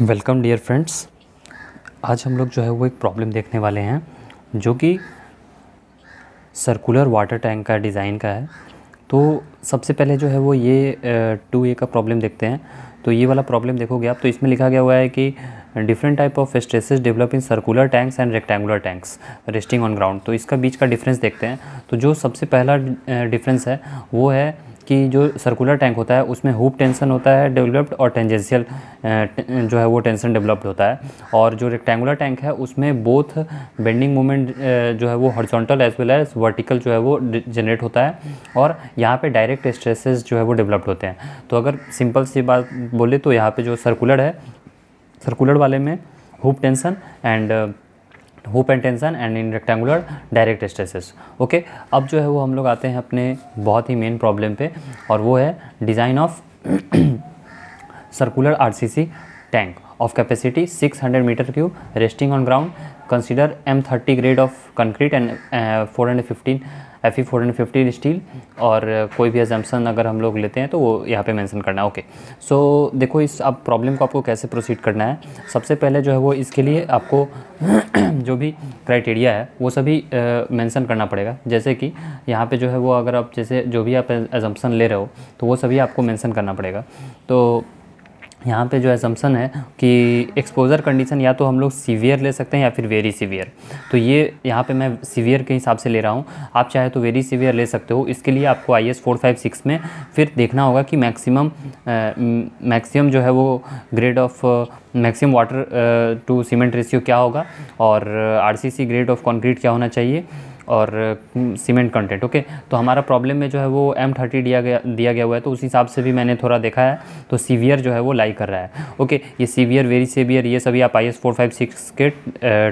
Welcome dear friends आज हम लोग जो है वो एक प्रॉब्लम देखने वाले हैं जो कि सर्कुलर वाटर टैंक का डिज़ाइन का है तो सबसे पहले जो है वो ये टू ए का प्रॉब्लम देखते हैं तो ये वाला प्रॉब्लम देखोगे आप तो इसमें लिखा गया हुआ है कि different type of stresses develop in circular tanks and rectangular tanks resting on ground तो इसका बीच का डिफरेंस देखते हैं तो जो सबसे पहला डिफरेंस है वो है कि जो सर्कुलर टैंक होता है उसमें हुप टेंशन होता है डेवलप्ड और टेंजेंशियल जो है वो टेंशन डेवलप्ड होता है और जो रेक्टेंगुलर टैंक है उसमें बोथ बेंडिंग मोमेंट जो है वो horizontal as well as vertical जो है वो जनरेट होता है और यहाँ पे डायरेक्ट स्ट्रेसेस जो है वो डेवलप्ड होते हैं तो अगर सिंपल सी बात बोले तो यहाँ पर जो सर्कुलर है सर्कुलर वाले में hoop tension and hoop and tension and in rectangular direct stresses okay अब जो है वो हम लोग आते हैं अपने बहुत ही मेन प्रॉब्लम पे और वो है design of circular RCC tank of capacity 600 metre cube resting on ground consider M thirty grade of concrete and four hundred fifteen F E four hundred fifty steel और कोई भी एजम्सन अगर हम लोग लेते हैं तो वो यहाँ पे मेंशन करना है ओके सो so, देखो इस अब प्रॉब्लम को आपको कैसे प्रोसीड करना है सबसे पहले जो है वो इसके लिए आपको जो भी क्राइटेरिया है वो सभी मेंशन करना पड़ेगा जैसे कि यहाँ पे जो है वो अगर आप जैसे जो भी आप एजम्सन ले रहे हो तो वो सभी आपको मैंसन करना पड़ेगा तो यहाँ पे जो एजम्सन है कि एक्सपोज़र कंडीशन या तो हम लोग सीवियर ले सकते हैं या फिर वेरी सीवियर तो ये यहाँ पे मैं सीवियर के हिसाब से ले रहा हूँ आप चाहे तो वेरी सीवियर ले सकते हो इसके लिए आपको I S four five six में फिर देखना होगा कि मैक्सिमम मैक्सिमम जो है वो grade of maximum water to cement ratio क्या होगा और R C C grade of concrete क्या होना चाहिए और सीमेंट कंटेंट ओके तो हमारा प्रॉब्लम में जो है वो एम थर्टी दिया गया दिया गया हुआ है तो उस हिसाब से भी मैंने थोड़ा देखा है तो सीवियर जो है वो लाई कर रहा है ओके ये सीवियर वेरी सीवियर ये सभी आप I S four five six के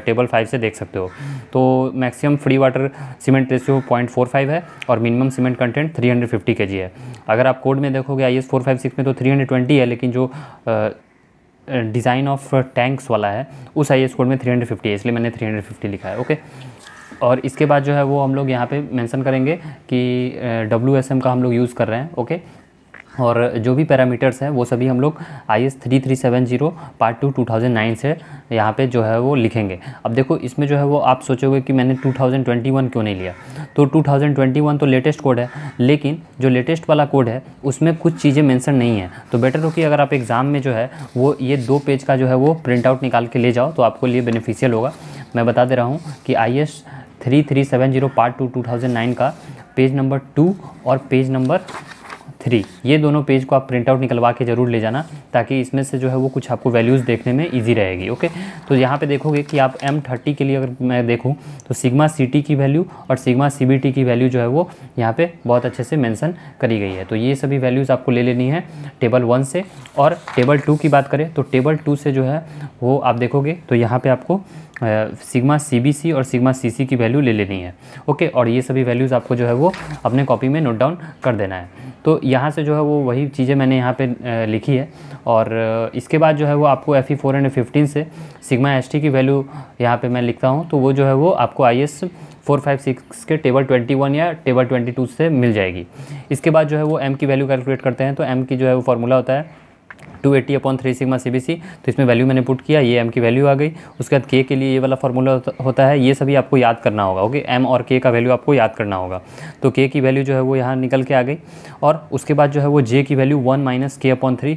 टेबल फाइव से देख सकते हो तो maximum free water cement ratio point four five है और minimum cement content three hundred fifty K G है अगर आप कोड में देखोगे I S four five six में तो थ्री हंड्रेड ट्वेंटी है लेकिन जो डिज़ाइन ऑफ टैंक्स वाला है उस आई एस कोड में थ्री हंड्रेड फिफ्टी है इसलिए मैंने थ्री हंड्रेड फिफ्टी लिखा है ओके और इसके बाद जो है वो हम लोग यहाँ पे मेंशन करेंगे कि डब्ल्यू का हम लोग यूज़ कर रहे हैं ओके और जो भी पैरामीटर्स हैं वो सभी हम लोग I S three three seven zero part two two thousand nine से यहाँ पे जो है वो लिखेंगे अब देखो इसमें जो है वो आप सोचोगे कि मैंने टू थाउजेंड ट्वेंटी वन क्यों नहीं लिया तो टू थाउजेंड ट्वेंटी वन तो लेटेस्ट कोड है लेकिन जो लेटेस्ट वाला कोड है उसमें कुछ चीज़ें मैंसन नहीं है तो बेटर हो कि अगर आप एग्ज़ाम में जो है वो ये दो पेज का जो है वो प्रिंट आउट निकाल के ले जाओ तो आपको लिए बेनिफिशियल होगा मैं बता दे रहा हूँ कि I S three three seven zero part two two thousand nine का पेज नंबर टू और पेज नंबर थ्री ये दोनों पेज को आप प्रिंट आउट निकलवा के ज़रूर ले जाना ताकि इसमें से जो है वो कुछ आपको वैल्यूज़ देखने में इजी रहेगी ओके तो यहाँ पे देखोगे कि आप एम थर्टी के लिए अगर मैं देखूँ तो सिग्मा सी टी की वैल्यू और सिग्मा सी बी टी की वैल्यू जो है वो यहाँ पे बहुत अच्छे से मेंशन करी गई है तो ये सभी वैल्यूज़ आपको ले लेनी है टेबल वन से और टेबल टू की बात करें तो टेबल टू से जो है वो आप देखोगे तो यहाँ पर आपको सिग्मा सी और सिग्मा सी की वैल्यू ले लेनी है ओके और ये सभी वैल्यूज़ आपको जो है वो अपने कॉपी में नोट डाउन कर देना है तो यहाँ से जो है वो वही चीज़ें मैंने यहाँ पे लिखी है और इसके बाद जो है वो आपको F E four hundred fifteen से सिग्मा एस टी की वैल्यू यहाँ पे मैं लिखता हूँ तो वो जो है वो आपको I S four five six के टेबल ट्वेंटी वन या टेबल ट्वेंटी टू से मिल जाएगी इसके बाद जो है वो एम की वैल्यू कैलकुलेट करते हैं तो एम की जो है वो फार्मूला होता है two eighty upon three sigma C B C तो इसमें वैल्यू मैंने पुट किया ये एम की वैल्यू आ गई उसके बाद के के लिए ये वाला फॉर्मूला होता है ये सभी आपको याद करना होगा ओके एम और के का वैल्यू आपको याद करना होगा तो के की वैल्यू जो है वो यहाँ निकल के आ गई और उसके बाद जो है वो जे की value one minus K upon three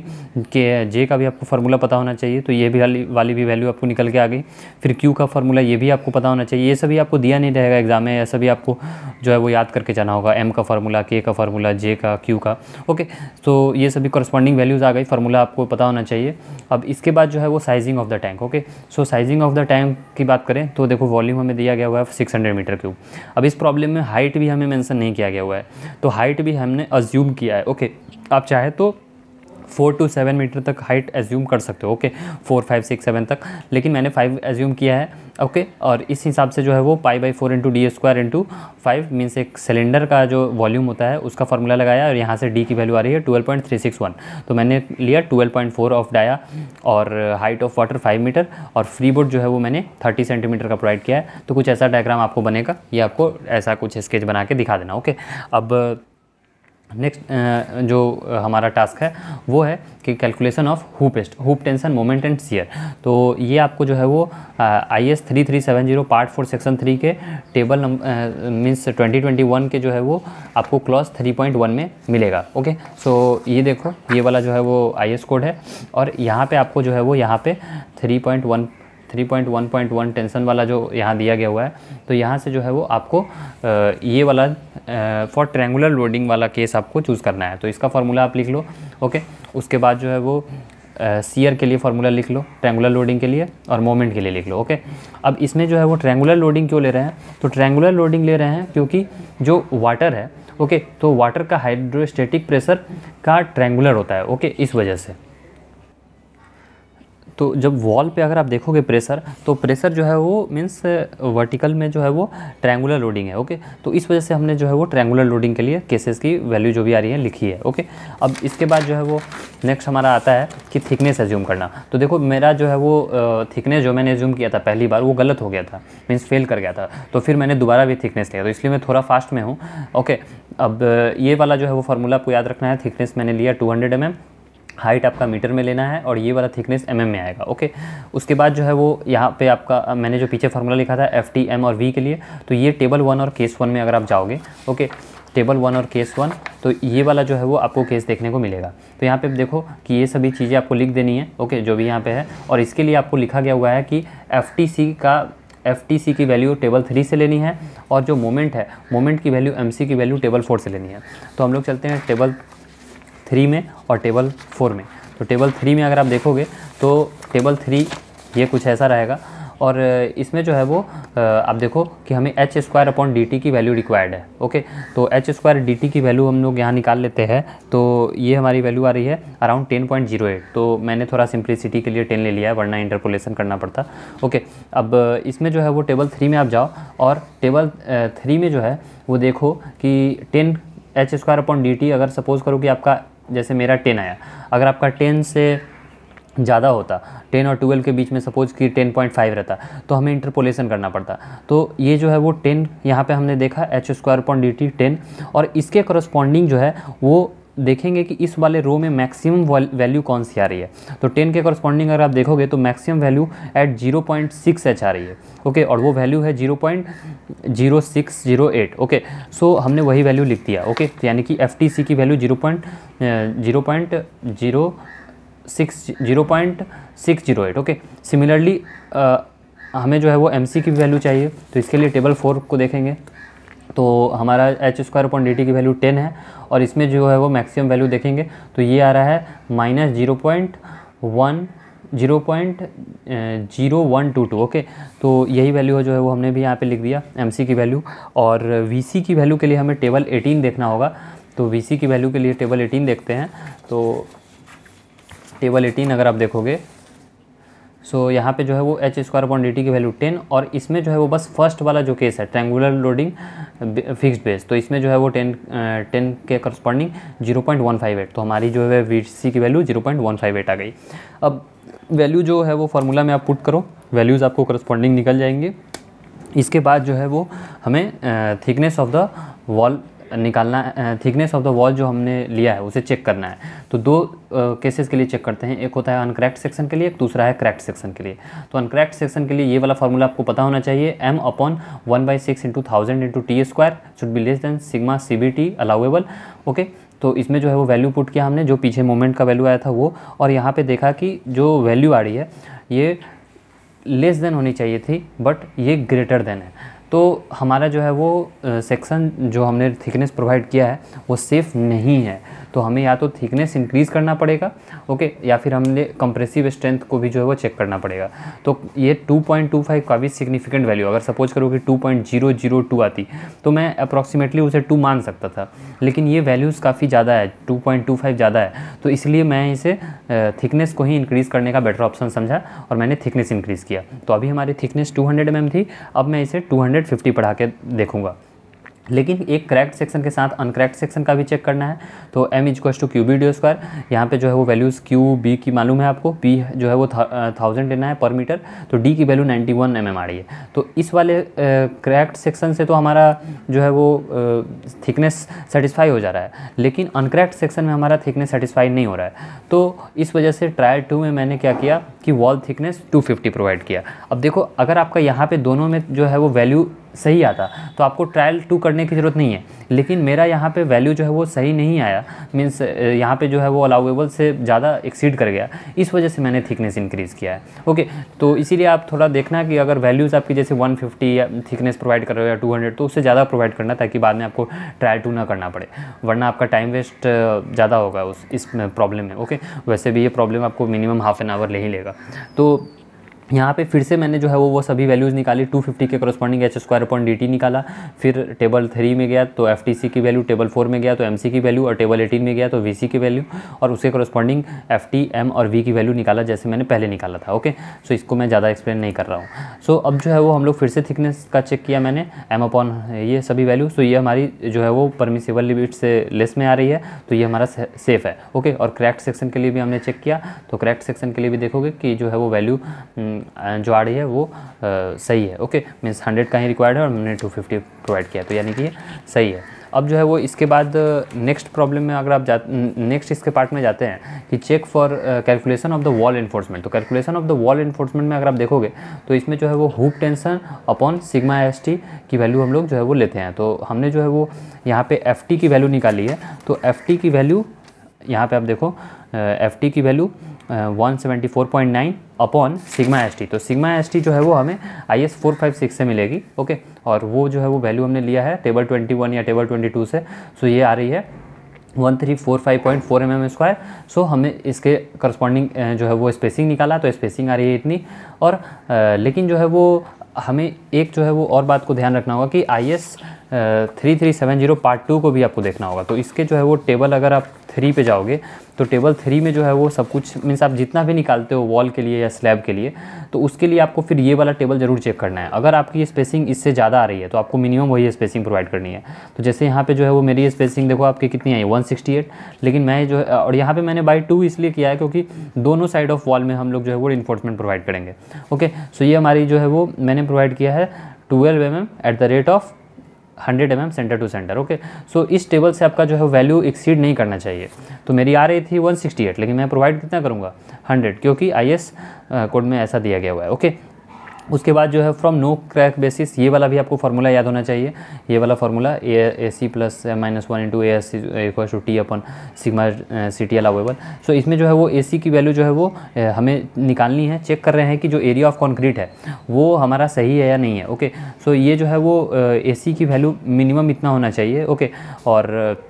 K J का भी आपको फार्मूला पता होना चाहिए तो ये भी वाली वाली भी वैल्यू आपको निकल के आ गई फिर क्यू का फार्मूला ये भी आपको पता होना चाहिए ये सभी आपको दिया नहीं रहेगा एग्जाम में ऐसा भी आपको जो है वो याद करके जाना होगा एम का फार्मूला के का फार्मूला जे का क्यू का ओके तो ये सभी कॉरस्पॉन्डिंग वैल्यूज़ आ गई फार्मूला आपको पता होना चाहिए अब इसके बाद जो है वो sizing of the tank okay so sizing of the tank की बात करें तो देखो वॉल्यूम हमें दिया गया हुआ है सिक्स हंड्रेड मीटर क्यूब अब इस प्रॉब्लम में हाइट भी हमें मैंसन नहीं किया गया हुआ है तो हाइट भी हमने अज्यूम किया है ओके आप चाहे तो फोर टू सेवन मीटर तक हाइट एज्यूम कर सकते हो okay four five six seven तक लेकिन मैंने फाइव एज्यूम किया है ओके और इस हिसाब से जो है वो pi by four into D square into five means एक सिलेंडर का जो वॉल्यूम होता है उसका फॉर्मूला लगाया और यहाँ से डी की वैल्यू आ रही है twelve point three six one तो मैंने लिया twelve point four of dia और height of water five metre और फ्री बोर्ड जो है वो मैंने थर्टी सेंटीमीटर का प्रोवाइड किया है तो कुछ ऐसा डायग्राम आपको बनेगा या आपको ऐसा कुछ स्केच बना के दिखा देना ओके अब नेक्स्ट uh, जो uh, हमारा टास्क है वो है कि calculation of hoop test hoop tension moment and shear तो ये आपको जो है वो I S three three seven zero part four section three के table means twenty twenty one के जो है वो आपको क्लॉस थ्री पॉइंट वन में मिलेगा ओके सो so, ये देखो ये वाला जो है वो आई एस कोड है और यहाँ पर आपको जो है वो यहाँ पर थ्री पॉइंट वन 3.1.1 टेंशन वाला जो यहाँ दिया गया हुआ है तो यहाँ से जो है वो आपको ये वाला फॉर ट्रैंगुलर लोडिंग वाला केस आपको चूज़ करना है तो इसका फार्मूला आप लिख लो ओके उसके बाद जो है वो सीयर के लिए फार्मूला लिख लो ट्रेंगुलर लोडिंग के लिए और मोमेंट के लिए लिख लो ओके अब इसमें जो है वो ट्रेंगुलर लोडिंग क्यों ले रहे हैं तो ट्रेंगुलर लोडिंग ले रहे हैं क्योंकि जो वाटर है ओके तो वाटर का हाइड्रोस्टेटिक प्रेशर का ट्रेंगुलर होता है ओके इस वजह से तो जब वॉल पे अगर आप देखोगे प्रेशर तो प्रेशर जो है वो मीन्स वर्टिकल uh, में जो है वो ट्रैंगुलर लोडिंग है ओके तो इस वजह से हमने जो है वो ट्रैंगुलर लोडिंग के लिए केसेस की वैल्यू जो भी आ रही है लिखी है ओके अब इसके बाद जो है वो नेक्स्ट हमारा आता है कि थिकनेस एज्यूम करना तो देखो मेरा जो है वो थिकनेस uh, जो मैंने एज्यूम किया था पहली बार वो गलत हो गया था मीन्स फेल कर गया था तो फिर मैंने दोबारा भी थिकनेस लिया तो इसलिए मैं थोड़ा फास्ट में हूँ ओके अब uh, ये वाला जो है वो फार्मूला आपको याद रखना है थिकनेस मैंने लिया टू हंड्रेड एम हाइट आपका मीटर में लेना है और ये वाला थिकनेस एम mm में आएगा ओके उसके बाद जो है वो यहाँ पे आपका मैंने जो पीछे फार्मूला लिखा था एफ टी एम और वी के लिए तो ये टेबल वन और केस वन में अगर आप जाओगे ओके टेबल वन और केस वन तो ये वाला जो है वो आपको केस देखने को मिलेगा तो यहाँ पे देखो कि ये सभी चीज़ें आपको लिख देनी है ओके जो भी यहाँ पर है और इसके लिए आपको लिखा गया हुआ है कि एफ का एफ की वैल्यू टेबल थ्री से लेनी है और जो मोमेंट है मोमेंट की वैल्यू एम की वैल्यू टेबल फोर से लेनी है तो हम लोग चलते हैं टेबल थ्री में और टेबल फोर में तो टेबल थ्री में अगर आप देखोगे तो टेबल थ्री ये कुछ ऐसा रहेगा और इसमें जो है वो आप देखो कि हमें H square upon D T की वैल्यू रिक्वायर्ड है ओके तो एच स्क्वायर डी टी की वैल्यू हम लोग यहाँ निकाल लेते हैं तो ये हमारी वैल्यू आ रही है around ten point zero eight तो मैंने थोड़ा सिंप्लिसिटी के लिए टेन ले लिया है वरना इंटरपोलेशन करना पड़ता ओके अब इसमें जो है वो टेबल थ्री में आप जाओ और टेबल थ्री में जो है वो देखो कि ten H square upon D T अगर सपोज़ करो कि आपका जैसे मेरा टेन आया अगर आपका टेन से ज़्यादा होता टेन और ट्वेल्व के बीच में सपोज कि टेन पॉइंट फाइव रहता तो हमें इंटरपोलेशन करना पड़ता तो ये जो है वो टेन यहाँ पे हमने देखा H square point D T ten और इसके करस्पॉन्डिंग जो है वो देखेंगे कि इस वाले रो में मैक्सिमम वैल्यू कौन सी आ रही है तो टेन के कॉरस्पॉन्डिंग अगर आप देखोगे तो maximum value at zero point six H आ रही है ओके और वो वैल्यू है zero point zero six zero eight okay so हमने वही वैल्यू लिख दिया ओके तो यानी कि एफ टी सी की value zero point zero point zero six zero point six zero eight okay similarly हमें जो है वो एम सी की वैल्यू चाहिए तो इसके लिए टेबल फोर को देखेंगे तो हमारा एच स्क्वायर अपॉन डी की वैल्यू टेन है और इसमें जो है वो मैक्सिमम वैल्यू देखेंगे तो ये आ रहा है minus zero point one zero point zero one two two okay तो यही वैल्यू है जो है वो हमने भी यहाँ पे लिख दिया एम की वैल्यू और वी की वैल्यू के लिए हमें टेबल एटीन देखना होगा तो वी की वैल्यू के लिए टेबल एटीन देखते हैं तो टेबल एटीन अगर आप देखोगे सो so, यहाँ पे जो है वो एच स्क्वायर अपॉन डी की वैल्यू टेन और इसमें जो है वो बस फर्स्ट वाला जो केस है ट्रेंगुलर लोडिंग फिक्स्ड बेस तो इसमें जो है वो टेन टेन के corresponding zero point one five eight तो हमारी जो है वी सी की value zero point one five eight आ गई अब वैल्यू जो है वो फार्मूला में आप पुट करो वैल्यूज़ आपको करस्पॉन्डिंग निकल जाएंगे इसके बाद जो है वो हमें थिकनेस ऑफ द वॉल निकालना थिकनेस ऑफ द वॉल जो हमने लिया है उसे चेक करना है तो दो केसेस के लिए चेक करते हैं एक होता है अनक्रैक्ट सेक्शन के लिए एक दूसरा है क्रैक्ट सेक्शन के लिए तो अनक्रैक्ट सेक्शन के लिए ये वाला फार्मूला आपको पता होना चाहिए M upon one by six into thousand into T square should be less than sigma C B T allowable okay तो इसमें जो है वो वैल्यू पुट किया हमने जो पीछे मोमेंट का वैल्यू आया था वो और यहाँ पर देखा कि जो वैल्यू आ रही है ये लेस देन होनी चाहिए थी बट ये ग्रेटर देन है तो हमारा जो है वो सेक्शन जो हमने थिकनेस प्रोवाइड किया है वो सेफ़ नहीं है तो हमें या तो थिकनेस इंक्रीज़ करना पड़ेगा ओके या फिर हमने कंप्रेसिव स्ट्रेंथ को भी जो है वो चेक करना पड़ेगा तो ये 2.25 का भी सिग्निफिकेंट वैल्यू अगर सपोज करो कि 2.002 आती तो मैं अप्रॉक्सीमेटली उसे 2 मान सकता था लेकिन ये वैल्यूज़ काफ़ी ज़्यादा है 2.25 ज़्यादा है तो इसलिए मैं इसे थिकनेस को ही इंक्रीज़ करने का बेटर ऑप्शन समझा और मैंने थिकनेस इंक्रीज़ किया तो अभी हमारी थिकनेस टू हंड्रेड mm थी अब मैं इसे टू हंड्रेड फिफ्टी पढ़ा के देखूँगा लेकिन एक करेक्ट सेक्शन के साथ अनकरेक्ट सेक्शन का भी चेक करना है तो M is question to Q B D square यहाँ पर जो है वो वैल्यूज़ क्यू बी की मालूम है आपको पी जो है वो थाउजेंड लेना है पर मीटर तो डी की value ninety one M M आ रही है तो इस वाले करेक्ट सेक्शन से तो हमारा जो है वो थिकनेस सेटिस्फाई हो जा रहा है लेकिन अनकरेक्ट सेक्शन में हमारा थिकनेस सेटिस्फाई नहीं हो रहा है तो इस वजह से ट्रायल टू में मैंने क्या किया कि वॉल थिकनेस 250 प्रोवाइड किया अब देखो अगर आपका यहाँ पे दोनों में जो है वो वैल्यू सही आता तो आपको ट्रायल टू करने की ज़रूरत नहीं है लेकिन मेरा यहाँ पे वैल्यू जो है वो सही नहीं आया मीन्स यहाँ पे जो है वो अलाउेबल से ज़्यादा एक्सीड कर गया इस वजह से मैंने थिकनेस इंक्रीज़ किया है ओके तो इसीलिए आप थोड़ा देखना कि अगर वैल्यूज़ आपकी जैसे 150 या थिकनेस प्रोवाइड कर रहे हो या 200 तो उससे ज़्यादा प्रोवाइड करना ताकि बाद में आपको ट्रायल टू ना करना पड़े वरना आपका टाइम वेस्ट ज़्यादा होगा उस इस प्रॉब्लम में ओके वैसे भी ये प्रॉब्लम आपको मिनिमम हाफ एन आवर ले ही लेगा तो यहाँ पे फिर से मैंने जो है वो वो सभी वैल्यूज़ निकाली 250 के corresponding H square upon D निकाला फिर टेबल थ्री में गया तो एफ की वैल्यू टेबल फोर में गया तो एम की वैल्यू और टेबल एटीन में गया तो वी की वैल्यू और उसके करस्पॉन्डिंग एफ एम और वी की वैल्यू निकाला जैसे मैंने पहले निकाला था ओके सो इसको मैं ज़्यादा एक्सप्लेन नहीं कर रहा हूँ सो अब जो है वो हम लोग फिर से थिकनेस का चेक किया मैंने एम अपॉन ये सभी वैल्यू सो तो ये हमारी जो है वो परमिसेबल लिमिट से लेस में आ रही है तो ये हमारा सेफ़ है ओके और क्रैक्ट सेक्शन के लिए भी हमने चेक किया तो क्रैक्ट सेक्शन के लिए भी देखोगे कि जो है वो वैल्यू जो आ रही है वो सही है ओके मीन्स हंड्रेड का ही रिक्वायर्ड है और मैंने टू फिफ्टी प्रोवाइड किया तो यानी कि सही है अब जो है वो इसके बाद नेक्स्ट प्रॉब्लम में अगर आप जा नेक्स्ट इसके पार्ट में जाते हैं कि check for calculation of the wall reinforcement तो calculation of the wall reinforcement में अगर आप देखोगे तो इसमें जो है वो hoop tension upon sigma S T की वैल्यू हम लोग जो है वो लेते हैं तो हमने जो है वो यहाँ पे एफ टी की वैल्यू निकाली है तो एफ टी की वैल्यू यहाँ पे आप देखो एफ टी की value one seventy four point nine upon sigma S T तो सिग्मा एस टी जो है वो हमें I S four five six से मिलेगी ओके और वो जो है वो वैल्यू हमने लिया है टेबल ट्वेंटी वन या टेबल ट्वेंटी टू से सो ये आ रही है one three four five point four M M square so हमें इसके करस्पॉन्डिंग जो है वो स्पेसिंग निकाला तो स्पेसिंग आ रही है इतनी और आ, लेकिन जो है वो हमें एक जो है वो और बात को ध्यान रखना होगा कि I S three three seven zero part two को भी आपको देखना होगा तो इसके जो है वो टेबल अगर आप थ्री पे जाओगे तो टेबल थ्री में जो है वो सब कुछ मीन्स आप जितना भी निकालते हो वॉल के लिए या स्लैब के लिए तो उसके लिए आपको फिर ये वाला टेबल ज़रूर चेक करना है अगर आपकी स्पेसिंग इससे ज़्यादा आ रही है तो आपको मिनिमम वही स्पेसिंग प्रोवाइड करनी है तो जैसे यहाँ पे जो है वो मेरी स्पेसिंग देखो आपकी कितनी आई वन सिक्सटी लेकिन मैं जो है और यहाँ पर मैंने बाई टू इसलिए किया है क्योंकि दोनों साइड ऑफ वॉल में हम लोग जो है वो इन्फोर्समेंट प्रोवाइड करेंगे ओके सो ये हमारी जो है वो मैंने प्रोवाइड किया है twelve M M at the rate of hundred M centre to centre okay so इस टेबल से आपका जो है वैल्यू एक्सीड नहीं करना चाहिए तो मेरी आ रही थी वन लेकिन मैं प्रोवाइड कितना करूँगा हंड्रेड क्योंकि आई कोड में ऐसा दिया गया हुआ है ओके okay? उसके बाद जो है फ्रॉम नो क्रैक बेसिस ये वाला भी आपको फार्मूला याद होना चाहिए ये वाला formula A A C plus minus one into A S equal to T upon sigma C T allowable so इसमें जो है वो ए सी की वैल्यू जो है वो uh, हमें निकालनी है चेक कर रहे हैं कि जो एरिया ऑफ कॉन्क्रीट है वो हमारा सही है या नहीं है ओके सो ये जो है वो ए uh, सी की वैल्यू मिनिमम इतना होना चाहिए ओके और uh,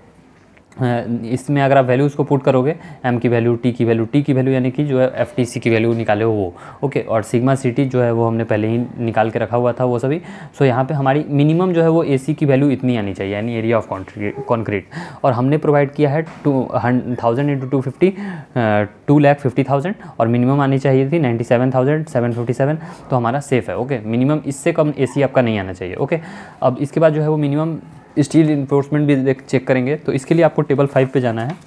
इसमें अगर आप वैल्यूज़ को पुट करोगे एम की वैल्यू टी की वैल्यू टी की वैल्यू यानी कि जो है एफ टी सी की वैल्यू निकाले हो वो ओके और सिग्मा सिटी जो है वो हमने पहले ही निकाल के रखा हुआ था वो सभी सो यहाँ पे हमारी मिनिमम जो है वो ए सी की वैल्यू इतनी आनी चाहिए यानी एरिया ऑफ कॉन्क्रीट और हमने प्रोवाइड किया है two thousand into two fifty two lakh fifty thousand और मिनिमम आनी चाहिए थी ninety seven thousand seven fifty seven तो हमारा सेफ़ है ओके मिनिमम इससे कम ए सी आपका नहीं आना चाहिए ओके अब इसके बाद जो है वो मिनिमम स्टील इन्फोर्समेंट भी चेक करेंगे तो इसके लिए आपको टेबल फाइव पे जाना है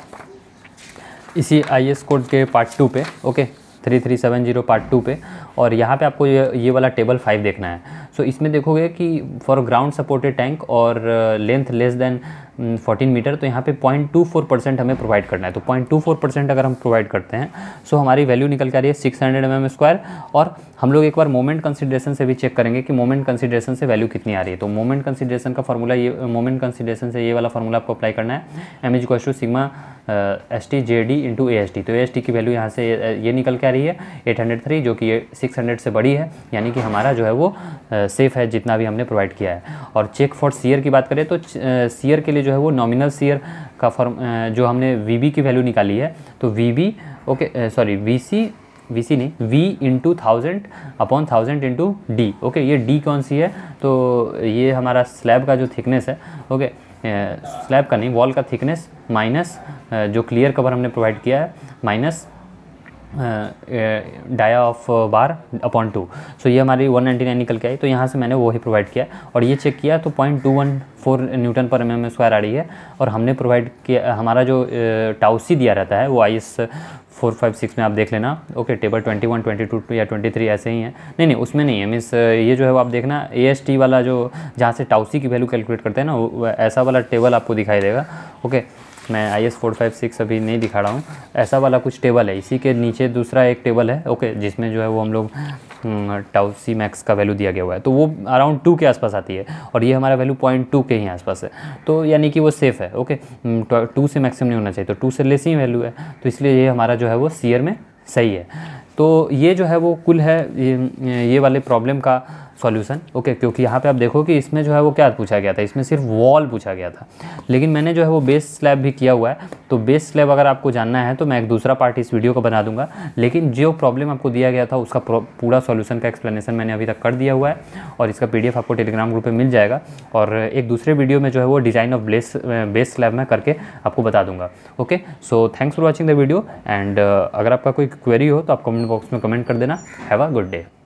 इसी आई कोड के पार्ट टू पे okay three three seven zero part two पे और यहाँ पे आपको ये ये वाला टेबल फाइव देखना है सो so, इसमें देखोगे कि फॉर ग्राउंड सपोर्टेड टैंक और लेंथ लेस देन 14 मीटर तो यहाँ पे पॉइंट टू फोर परसेंट हमें प्रोवाइड करना है तो पॉइंट टू फोर परसेंट अगर हम प्रोवाइड करते हैं सो हमारी वैल्यू निकल के आ रही है six hundred M M square और हम लोग एक बार मोमेंट कंसिडरेशन से भी चेक करेंगे कि मोमेंट कंसिडरेशन से वैल्यू कितनी आ रही है तो मोमेंट कंसिडरेशन का फॉर्मूला ये मोमेंट कंसिडरेशन से ये वाला फॉर्मूला आपको अप्लाई करना है M is question sigma S T J D into A S T तो ए एस टी की वैल्यू यहाँ से ये निकल के आ रही है एट हंड्रेड थ्री जो कि ये सिक्स हंड्रेड से बड़ी है यानी कि हमारा जो है वो सेफ़ है जितना भी हमने प्रोवाइड किया है और चेक फॉर सीयर की बात करें तो सीयर के लिए जो है वो नॉमिनल सीयर का फॉर्म जो हमने वी बी की वैल्यू निकाली है तो V B okay sorry V C V C नहीं V into thousand upon thousand into D okay ये डी कौन सी है तो ये हमारा स्लैब का जो थिकनेस है ओके okay, स्लैब का नहीं वॉल का थिकनेस माइनस जो क्लियर कवर हमने प्रोवाइड किया है minus dia of bar upon two so ये हमारी 199 निकल के आई तो यहाँ से मैंने वो ही प्रोवाइड किया और ये चेक किया तो point two one four newton per M M square आ रही है और हमने प्रोवाइड किया हमारा जो टाउसी दिया रहता है वो I S four five six में आप देख लेना okay table twenty one twenty two या ट्वेंटी थ्री ऐसे ही है नहीं नहीं उसमें नहीं है मीन्स ये जो है वो आप देखना ए एस टी वाला जो जहाँ से टाउसी की वैल्यू कैलकुलेट करते हैं ना ऐसा वाला टेबल आपको दिखाई देगा ओके मैं I S four five six अभी नहीं दिखा रहा हूँ ऐसा वाला कुछ टेबल है इसी के नीचे दूसरा एक टेबल है ओके जिसमें जो है वो हम लोग टाउ सी मैक्स का वैल्यू दिया गया हुआ है तो वो अराउंड टू के आसपास आती है और ये हमारा वैल्यू पॉइंट टू के ही आसपास है तो यानी कि वो सेफ़ है ओके टू हम्म, से मैक्सिमम नहीं होना चाहिए तो टू से लेस ही वैल्यू है तो इसलिए ये हमारा जो है वो सीयर में सही है तो ये जो है वो कुल है ये, ये वाले प्रॉब्लम का सॉल्यूशन ओके क्योंकि यहाँ पे आप देखो कि इसमें जो है वो क्या पूछा गया था इसमें सिर्फ वॉल पूछा गया था लेकिन मैंने जो है वो बेस स्लैब भी किया हुआ है तो बेस स्लैब अगर आपको जानना है तो मैं एक दूसरा पार्ट इस वीडियो का बना दूंगा लेकिन जो प्रॉब्लम आपको दिया गया था उसका पूरा सोल्यूशन का एक्सप्लेनेशन मैंने अभी तक कर दिया हुआ है और इसका पी आपको टेलीग्राम ग्रुप पर मिल जाएगा और एक दूसरे वीडियो में जो है वो design of base base slab में करके आपको बता दूंगा okay so thanks for watching the video and अगर आपका कोई क्वेरी हो तो आप कमेंट बॉक्स में कमेंट कर देना हैव अ गुड डे